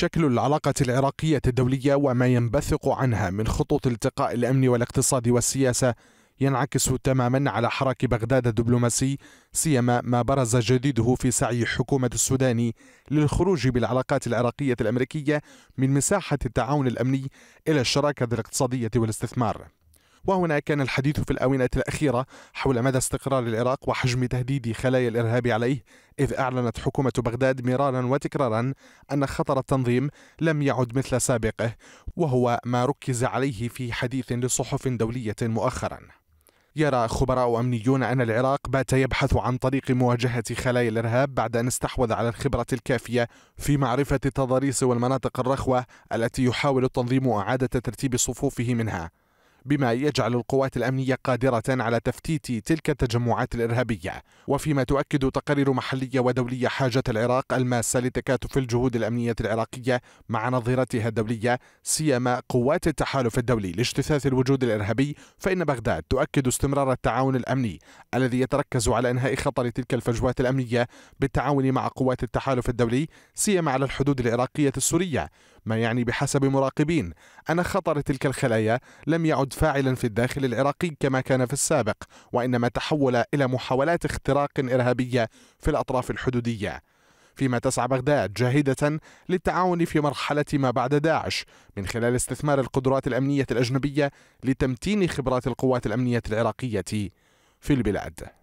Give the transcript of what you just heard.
شكل العلاقة العراقية الدولية وما ينبثق عنها من خطوط التقاء الأمن والاقتصاد والسياسة ينعكس تماما على حراك بغداد الدبلوماسي سيما ما برز جديده في سعي حكومة السودان للخروج بالعلاقات العراقية الأمريكية من مساحة التعاون الأمني إلى الشراكة الاقتصادية والاستثمار وهنا كان الحديث في الآونة الأخيرة حول مدى استقرار العراق وحجم تهديد خلايا الإرهاب عليه إذ أعلنت حكومة بغداد مرارا وتكرارا أن خطر التنظيم لم يعد مثل سابقه وهو ما ركز عليه في حديث لصحف دولية مؤخرا يرى خبراء أمنيون أن العراق بات يبحث عن طريق مواجهة خلايا الإرهاب بعد أن استحوذ على الخبرة الكافية في معرفة التضاريس والمناطق الرخوة التي يحاول التنظيم إعادة ترتيب صفوفه منها بما يجعل القوات الأمنية قادرة على تفتيت تلك التجمعات الإرهابية وفيما تؤكد تقارير محلية ودولية حاجة العراق الماسة لتكاتف الجهود الأمنية العراقية مع نظيرتها الدولية سيما قوات التحالف الدولي لاجتثاث الوجود الإرهابي فإن بغداد تؤكد استمرار التعاون الأمني الذي يتركز على إنهاء خطر تلك الفجوات الأمنية بالتعاون مع قوات التحالف الدولي سيما على الحدود العراقية السورية ما يعني بحسب مراقبين أن خطر تلك الخلايا لم يعد يعد فاعلا في الداخل العراقي كما كان في السابق وإنما تحول إلى محاولات اختراق إرهابية في الأطراف الحدودية فيما تسعى بغداد جاهدة للتعاون في مرحلة ما بعد داعش من خلال استثمار القدرات الأمنية الأجنبية لتمتين خبرات القوات الأمنية العراقية في البلاد